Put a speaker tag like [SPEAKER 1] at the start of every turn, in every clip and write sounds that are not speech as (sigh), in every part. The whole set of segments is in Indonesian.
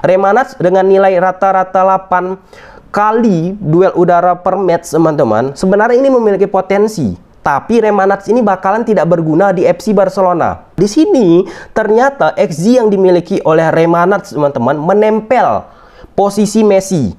[SPEAKER 1] Remanas dengan nilai rata-rata 8 kali duel udara per match teman-teman sebenarnya ini memiliki potensi tapi Remanats ini bakalan tidak berguna di FC Barcelona. Di sini ternyata XG yang dimiliki oleh Remanats teman-teman menempel posisi Messi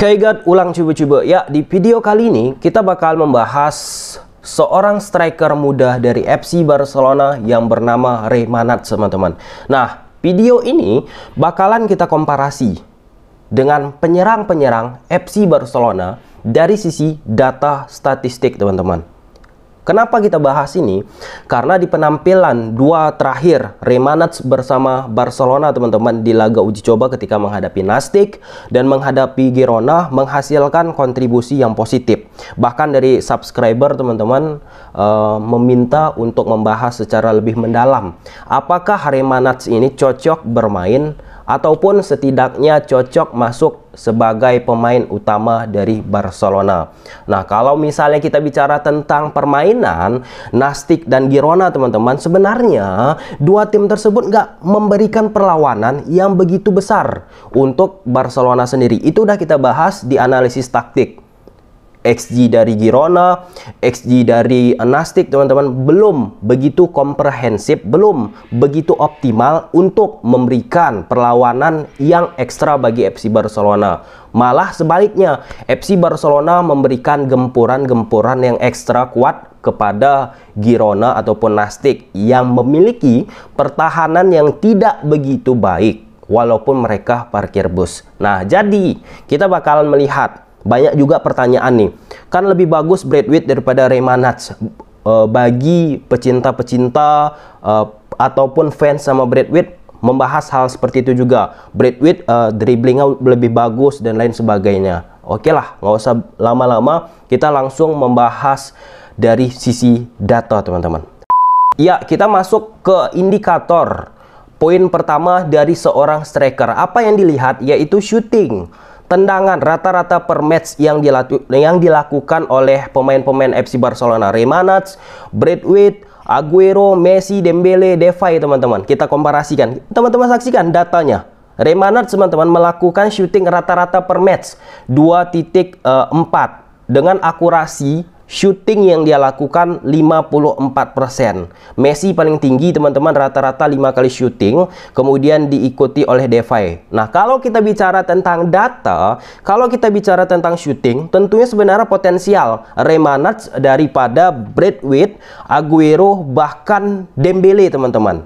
[SPEAKER 1] guys, ulang coba-coba. Ya, di video kali ini kita bakal membahas seorang striker muda dari FC Barcelona yang bernama Remanat, teman-teman. Nah, video ini bakalan kita komparasi dengan penyerang-penyerang FC Barcelona dari sisi data statistik, teman-teman. Kenapa kita bahas ini? Karena di penampilan dua terakhir Remanats bersama Barcelona teman-teman di laga uji coba ketika menghadapi Nastic dan menghadapi Girona menghasilkan kontribusi yang positif. Bahkan dari subscriber teman-teman uh, meminta untuk membahas secara lebih mendalam apakah Remanats ini cocok bermain ataupun setidaknya cocok masuk sebagai pemain utama dari Barcelona. Nah, kalau misalnya kita bicara tentang permainan, Nastic dan Girona, teman-teman, sebenarnya dua tim tersebut nggak memberikan perlawanan yang begitu besar untuk Barcelona sendiri. Itu udah kita bahas di analisis taktik. XG dari Girona, XG dari Nastic teman-teman belum begitu komprehensif, belum begitu optimal untuk memberikan perlawanan yang ekstra bagi FC Barcelona. Malah sebaliknya, FC Barcelona memberikan gempuran-gempuran yang ekstra kuat kepada Girona ataupun Nastic yang memiliki pertahanan yang tidak begitu baik walaupun mereka parkir bus. Nah, jadi kita bakalan melihat banyak juga pertanyaan nih. Kan lebih bagus Bradwit daripada Remanats. Uh, eh, bagi pecinta-pecinta uh, ataupun fans sama Bradwit membahas hal seperti itu juga. Bradwit uh, eh, dribblingnya lebih bagus dan lain sebagainya. Oke lah, nggak usah lama-lama. Kita langsung membahas dari sisi data, teman-teman. Ya, kita masuk ke indikator. Poin pertama dari seorang striker, apa yang dilihat yaitu shooting tendangan rata-rata per match yang, dilaku, yang dilakukan oleh pemain-pemain FC Barcelona. Remanats, Bradwit, Aguero, Messi, Dembele, Depay teman-teman. Kita komparasikan. Teman-teman saksikan datanya. Remanats teman-teman melakukan shooting rata-rata per match 2.4 eh, dengan akurasi shooting yang dia lakukan 54%. Messi paling tinggi teman-teman rata-rata 5 kali shooting, kemudian diikuti oleh DeFi Nah, kalau kita bicara tentang data, kalau kita bicara tentang shooting, tentunya sebenarnya potensial Remanats daripada Bradwit, Aguero bahkan Dembele teman-teman.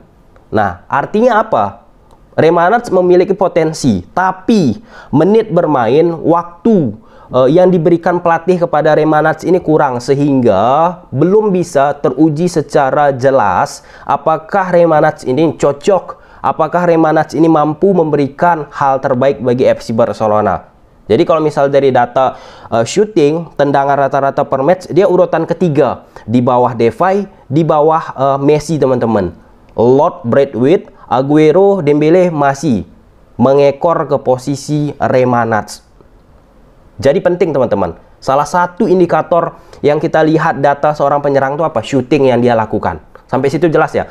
[SPEAKER 1] Nah, artinya apa? Remanats memiliki potensi, tapi menit bermain, waktu uh, yang diberikan pelatih kepada Remanats ini kurang sehingga belum bisa teruji secara jelas apakah Remanats ini cocok, apakah Remanats ini mampu memberikan hal terbaik bagi FC Barcelona. Jadi kalau misal dari data uh, shooting, tendangan rata-rata per match, dia urutan ketiga. Di bawah Devay, di bawah uh, Messi teman-teman. Lord Bradwit, Aguero, Dembele masih mengekor ke posisi Remanats. Jadi penting teman-teman. Salah satu indikator yang kita lihat data seorang penyerang itu apa? Shooting yang dia lakukan. Sampai situ jelas ya.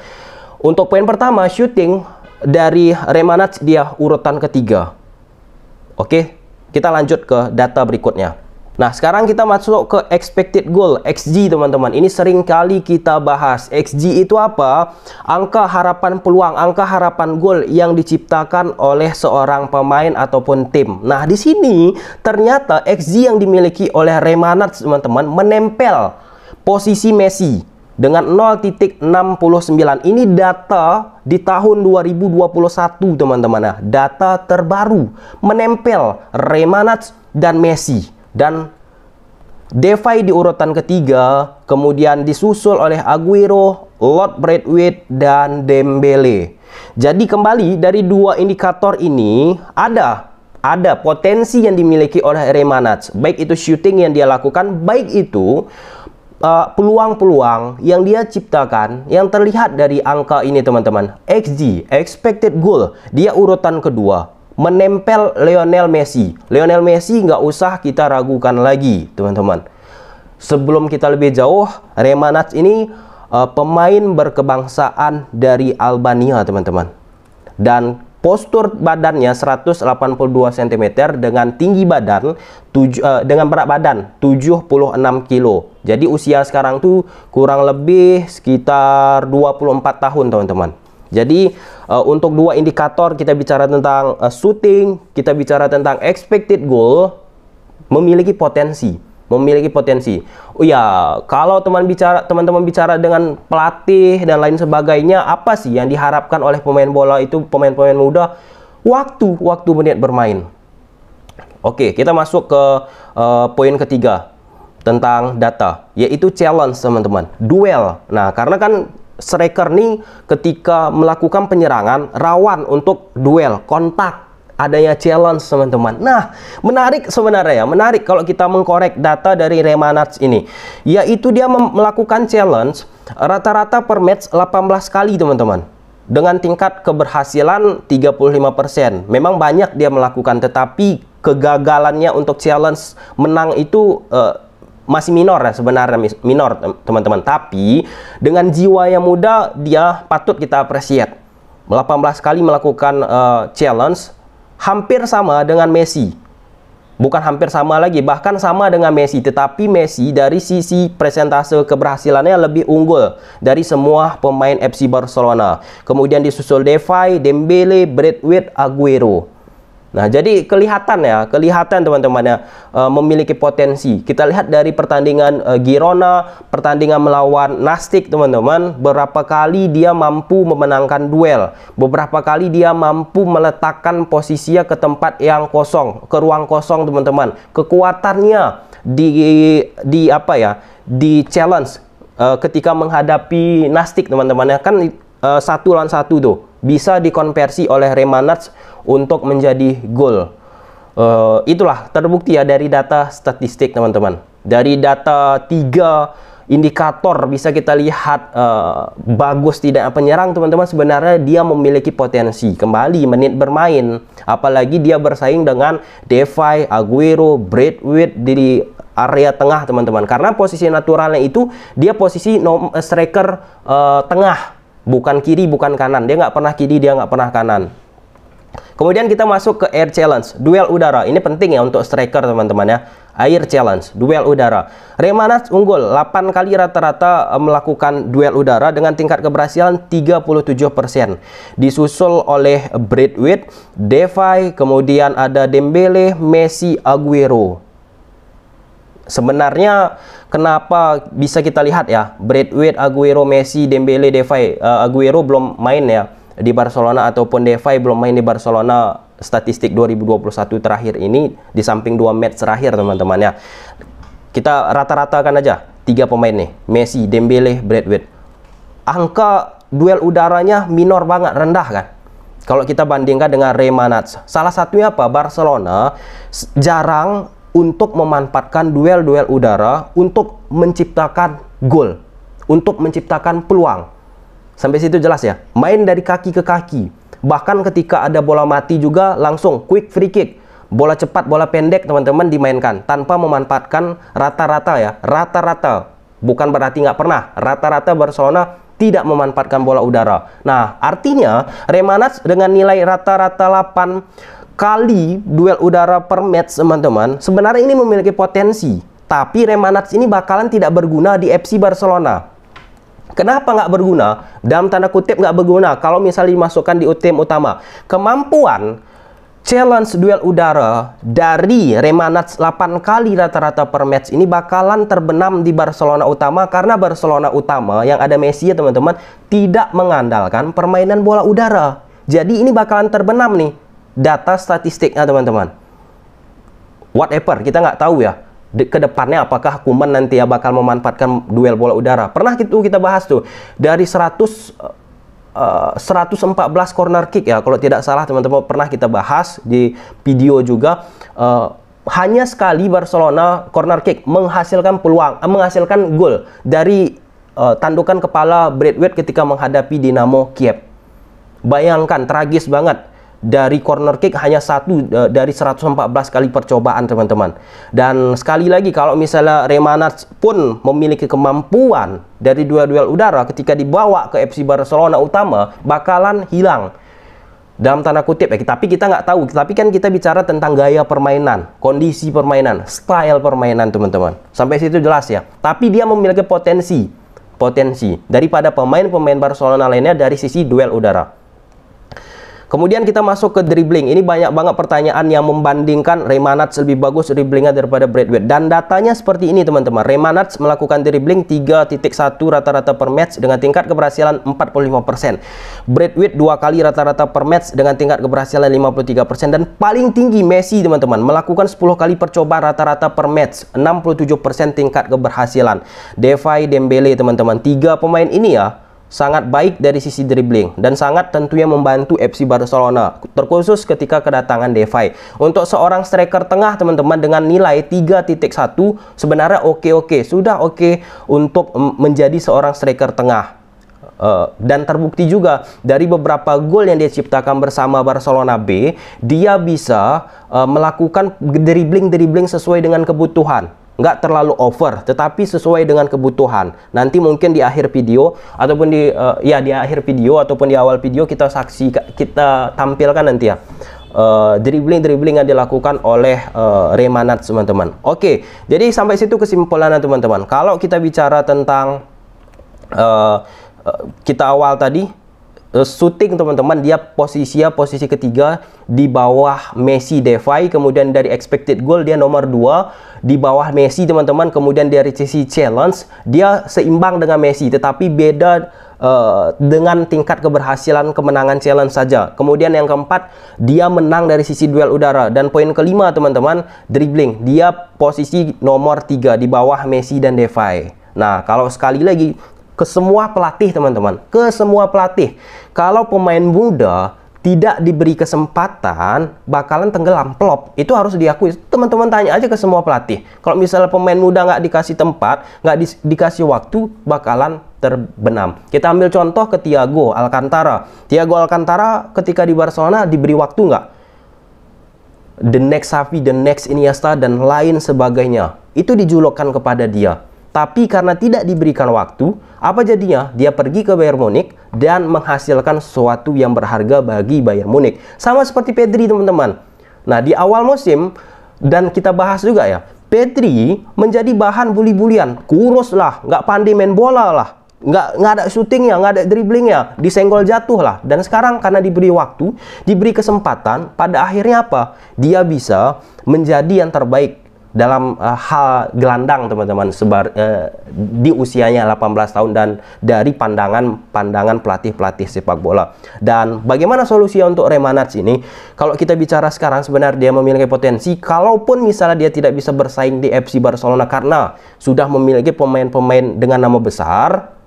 [SPEAKER 1] Untuk poin pertama, shooting dari Remanat dia urutan ketiga. Oke, kita lanjut ke data berikutnya. Nah, sekarang kita masuk ke expected goal, XG teman-teman. Ini sering kali kita bahas. XG itu apa? Angka harapan peluang, angka harapan gol yang diciptakan oleh seorang pemain ataupun tim. Nah, di sini ternyata XG yang dimiliki oleh Remanat teman-teman menempel posisi Messi dengan 0.69. Ini data di tahun 2021, teman-teman. Nah, data terbaru menempel Remanat dan Messi dan DeFi di urutan ketiga, kemudian disusul oleh Aguero, Lord Braithwaite, dan Dembele. Jadi kembali dari dua indikator ini ada ada potensi yang dimiliki oleh Remanats, baik itu shooting yang dia lakukan, baik itu uh, peluang-peluang uh, peluang -peluang yang dia ciptakan yang terlihat dari angka ini teman-teman. XG, expected goal, dia urutan kedua menempel Lionel Messi. Lionel Messi nggak usah kita ragukan lagi, teman-teman. Sebelum kita lebih jauh, Remanac ini uh, pemain berkebangsaan dari Albania, teman-teman. Dan postur badannya 182 cm dengan tinggi badan tuj uh, dengan berat badan 76 kilo. Jadi usia sekarang tuh kurang lebih sekitar 24 tahun, teman-teman. Jadi uh, untuk dua indikator kita bicara tentang uh, shooting, kita bicara tentang expected goal memiliki potensi, memiliki potensi. Oh ya, kalau teman bicara teman-teman bicara dengan pelatih dan lain sebagainya, apa sih yang diharapkan oleh pemain bola itu pemain-pemain muda? Waktu, waktu menit bermain. Oke, kita masuk ke uh, poin ketiga tentang data, yaitu challenge teman-teman, duel. Nah, karena kan Striker nih ketika melakukan penyerangan rawan untuk duel, kontak, adanya challenge teman-teman. Nah, menarik sebenarnya ya, menarik kalau kita mengkorek data dari Remanats ini. Yaitu dia melakukan challenge rata-rata per match 18 kali teman-teman. Dengan tingkat keberhasilan 35%. Memang banyak dia melakukan tetapi kegagalannya untuk challenge menang itu uh, masih minor ya sebenarnya minor teman-teman tapi dengan jiwa yang muda dia patut kita apresiat 18 kali melakukan uh, challenge hampir sama dengan Messi bukan hampir sama lagi bahkan sama dengan Messi tetapi Messi dari sisi presentase keberhasilannya lebih unggul dari semua pemain FC Barcelona kemudian disusul Defy, Dembele, Bradwit, Aguero Nah, jadi kelihatan ya, kelihatan teman-teman ya uh, memiliki potensi. Kita lihat dari pertandingan uh, Girona, pertandingan melawan Nastic teman-teman, berapa kali dia mampu memenangkan duel, beberapa kali dia mampu meletakkan posisinya ke tempat yang kosong, ke ruang kosong teman-teman. Kekuatannya di di apa ya? di challenge uh, ketika menghadapi Nastic teman-teman ya kan uh, satu lawan satu tuh bisa dikonversi oleh Remanats untuk menjadi goal. Uh, itulah terbukti ya dari data statistik teman-teman. Dari data tiga indikator bisa kita lihat uh, bagus tidak penyerang teman-teman sebenarnya dia memiliki potensi kembali menit bermain apalagi dia bersaing dengan Devi, Aguero, Braithwaite di area tengah teman-teman karena posisi naturalnya itu dia posisi nom eh, striker uh, tengah bukan kiri bukan kanan dia nggak pernah kiri dia nggak pernah kanan Kemudian kita masuk ke air challenge, duel udara. Ini penting ya untuk striker teman-teman ya. Air challenge, duel udara. Remanas unggul 8 kali rata-rata eh, melakukan duel udara dengan tingkat keberhasilan 37%. Disusul oleh Bradwit, Devay, kemudian ada Dembele, Messi, Aguero. Sebenarnya kenapa bisa kita lihat ya Bradwit, Aguero, Messi, Dembele, Devay, uh, eh, Aguero belum main ya di Barcelona ataupun Defy belum main di Barcelona statistik 2021 terakhir ini di samping dua match terakhir teman-teman ya. Kita rata-ratakan aja tiga pemain nih, Messi, Dembele, Bradwood. Angka duel udaranya minor banget, rendah kan? Kalau kita bandingkan dengan Remanats, salah satunya apa? Barcelona jarang untuk memanfaatkan duel-duel udara untuk menciptakan gol, untuk menciptakan peluang Sampai situ jelas ya. Main dari kaki ke kaki. Bahkan ketika ada bola mati juga langsung quick free kick. Bola cepat, bola pendek teman-teman dimainkan tanpa memanfaatkan rata-rata ya. Rata-rata. Bukan berarti nggak pernah. Rata-rata Barcelona tidak memanfaatkan bola udara. Nah, artinya Remanas dengan nilai rata-rata 8 kali duel udara per match teman-teman, sebenarnya ini memiliki potensi. Tapi Remanas ini bakalan tidak berguna di FC Barcelona. Kenapa nggak berguna? Dalam tanda kutip nggak berguna kalau misalnya dimasukkan di UTM utama. Kemampuan challenge duel udara dari remanat 8 kali rata-rata per match ini bakalan terbenam di Barcelona utama karena Barcelona utama yang ada Messi ya teman-teman tidak mengandalkan permainan bola udara. Jadi ini bakalan terbenam nih data statistiknya teman-teman. Whatever, kita nggak tahu ya Kedepannya apakah Kuman nanti ya bakal memanfaatkan duel bola udara. Pernah itu kita bahas tuh dari 100 Uh, 114 corner kick ya kalau tidak salah teman-teman pernah kita bahas di video juga uh, hanya sekali Barcelona corner kick menghasilkan peluang uh, menghasilkan gol dari uh, tandukan kepala Bradwood ketika menghadapi Dinamo Kiev bayangkan tragis banget dari corner kick hanya satu e, dari 114 kali percobaan teman-teman dan sekali lagi kalau misalnya Remanat pun memiliki kemampuan dari dua duel udara ketika dibawa ke FC Barcelona utama bakalan hilang dalam tanda kutip ya tapi kita nggak tahu tapi kan kita bicara tentang gaya permainan kondisi permainan style permainan teman-teman sampai situ jelas ya tapi dia memiliki potensi potensi daripada pemain-pemain Barcelona lainnya dari sisi duel udara Kemudian kita masuk ke dribbling. Ini banyak banget pertanyaan yang membandingkan Remanats lebih bagus dribblingnya daripada Bradwood. Dan datanya seperti ini teman-teman. Remanats melakukan dribbling 3.1 rata-rata per match dengan tingkat keberhasilan 45%. Bradwood dua kali rata-rata per match dengan tingkat keberhasilan 53% dan paling tinggi Messi teman-teman melakukan 10 kali percobaan rata-rata per match 67% tingkat keberhasilan. Defy Dembele teman-teman. Tiga pemain ini ya sangat baik dari sisi dribbling dan sangat tentunya membantu FC Barcelona terkhusus ketika kedatangan DeFi Untuk seorang striker tengah teman-teman dengan nilai 3.1 sebenarnya oke-oke, sudah oke untuk menjadi seorang striker tengah. Uh, dan terbukti juga dari beberapa gol yang dia ciptakan bersama Barcelona B, dia bisa uh, melakukan dribbling-dribbling sesuai dengan kebutuhan nggak terlalu over tetapi sesuai dengan kebutuhan nanti mungkin di akhir video ataupun di uh, ya di akhir video ataupun di awal video kita saksi kita tampilkan nanti ya uh, eh, dribbling dribbling yang dilakukan oleh uh, eh, Remanat teman-teman oke okay, jadi sampai situ kesimpulannya teman-teman kalau kita bicara tentang uh, kita awal tadi uh, teman-teman dia posisinya posisi ketiga di bawah Messi Devay kemudian dari expected goal dia nomor 2 di bawah Messi teman-teman kemudian dari sisi challenge dia seimbang dengan Messi tetapi beda Uh, dengan tingkat keberhasilan kemenangan challenge saja. Kemudian yang keempat, dia menang dari sisi duel udara. Dan poin kelima, teman-teman, dribbling. Dia posisi nomor 3 di bawah Messi dan Devay. Nah, kalau sekali lagi ke semua pelatih teman-teman ke semua pelatih kalau pemain muda tidak diberi kesempatan bakalan tenggelam plop itu harus diakui teman-teman tanya aja ke semua pelatih kalau misalnya pemain muda nggak dikasih tempat nggak di, dikasih waktu bakalan terbenam kita ambil contoh ke Tiago Alcantara Tiago Alcantara ketika di Barcelona diberi waktu nggak the next Safi the next Iniesta dan lain sebagainya itu dijulukkan kepada dia tapi karena tidak diberikan waktu, apa jadinya? Dia pergi ke Bayern Munich dan menghasilkan sesuatu yang berharga bagi Bayern Munich. Sama seperti Pedri, teman-teman. Nah, di awal musim, dan kita bahas juga ya, Pedri menjadi bahan buli bulian Kurus lah, nggak pandai main bola lah. Nggak, nggak ada syutingnya, nggak ada dribblingnya, disenggol jatuh lah. Dan sekarang karena diberi waktu, diberi kesempatan, pada akhirnya apa? Dia bisa menjadi yang terbaik dalam uh, hal gelandang teman-teman sebar uh, di usianya 18 tahun dan dari pandangan-pandangan pelatih-pelatih sepak bola. Dan bagaimana solusi untuk Remanats ini? Kalau kita bicara sekarang sebenarnya dia memiliki potensi kalaupun misalnya dia tidak bisa bersaing di FC Barcelona karena sudah memiliki pemain-pemain dengan nama besar,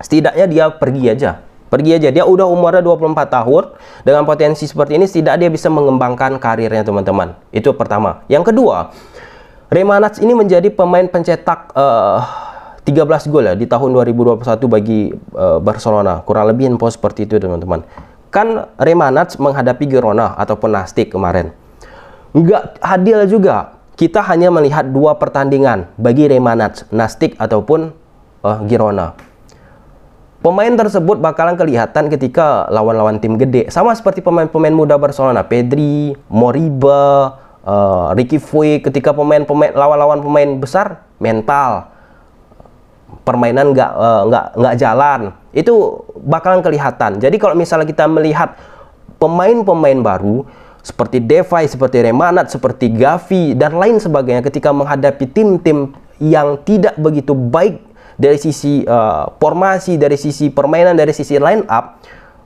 [SPEAKER 1] setidaknya dia pergi aja pergi aja dia udah umurnya 24 tahun dengan potensi seperti ini tidak dia bisa mengembangkan karirnya teman-teman itu pertama yang kedua Remanats ini menjadi pemain pencetak uh, eh, 13 gol ya di tahun 2021 bagi uh, Barcelona. Kurang lebih info seperti itu teman-teman. Kan Remanats menghadapi Girona ataupun Nastic kemarin. Nggak adil juga. Kita hanya melihat dua pertandingan bagi Remanats, Nastic ataupun uh, Girona. Pemain tersebut bakalan kelihatan ketika lawan-lawan tim gede. Sama seperti pemain-pemain muda Barcelona, Pedri, Moriba, uh, Ricky Fui ketika pemain-pemain lawan-lawan pemain besar mental permainan nggak eh, nggak uh, nggak jalan itu bakalan kelihatan jadi kalau misalnya kita melihat pemain-pemain baru seperti Devi, seperti Remanat seperti Gavi dan lain sebagainya ketika menghadapi tim-tim yang tidak begitu baik dari sisi uh, formasi, dari sisi permainan, dari sisi line up,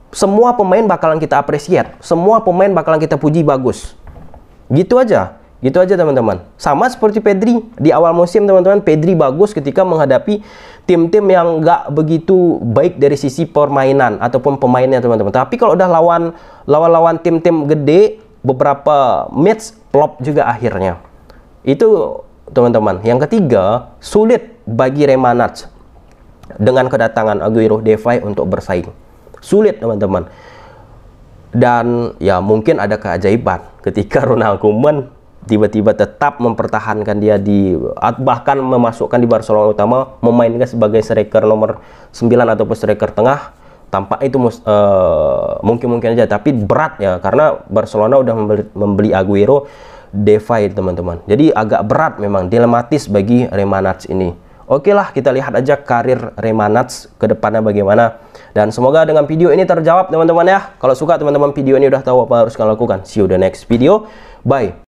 [SPEAKER 1] semua pemain bakalan kita apresiat, semua pemain bakalan kita puji bagus. Gitu aja. Gitu aja teman-teman. Sama seperti Pedri. Di awal musim teman-teman, Pedri bagus ketika menghadapi tim-tim yang nggak begitu baik dari sisi permainan ataupun pemainnya teman-teman. Tapi kalau udah lawan lawan-lawan tim-tim gede, beberapa match flop juga akhirnya. Itu teman-teman. Yang ketiga, sulit bagi Remanats dengan kedatangan Aguero Devay untuk bersaing. Sulit teman-teman dan ya mungkin ada keajaiban ketika (laughs) Ronald Koeman tiba-tiba tetap mempertahankan dia di bahkan memasukkan di Barcelona utama memainkan sebagai striker nomor 9 ataupun striker tengah tampak itu uh, mungkin-mungkin aja tapi berat ya karena Barcelona udah membeli, membeli Aguero Defy teman-teman jadi agak berat memang dilematis bagi Remanats ini Oke lah, kita lihat aja karir Remanats ke depannya bagaimana. Dan semoga dengan video ini terjawab teman-teman ya. Kalau suka teman-teman video ini udah tahu apa harus kalian lakukan. See you the next video. Bye.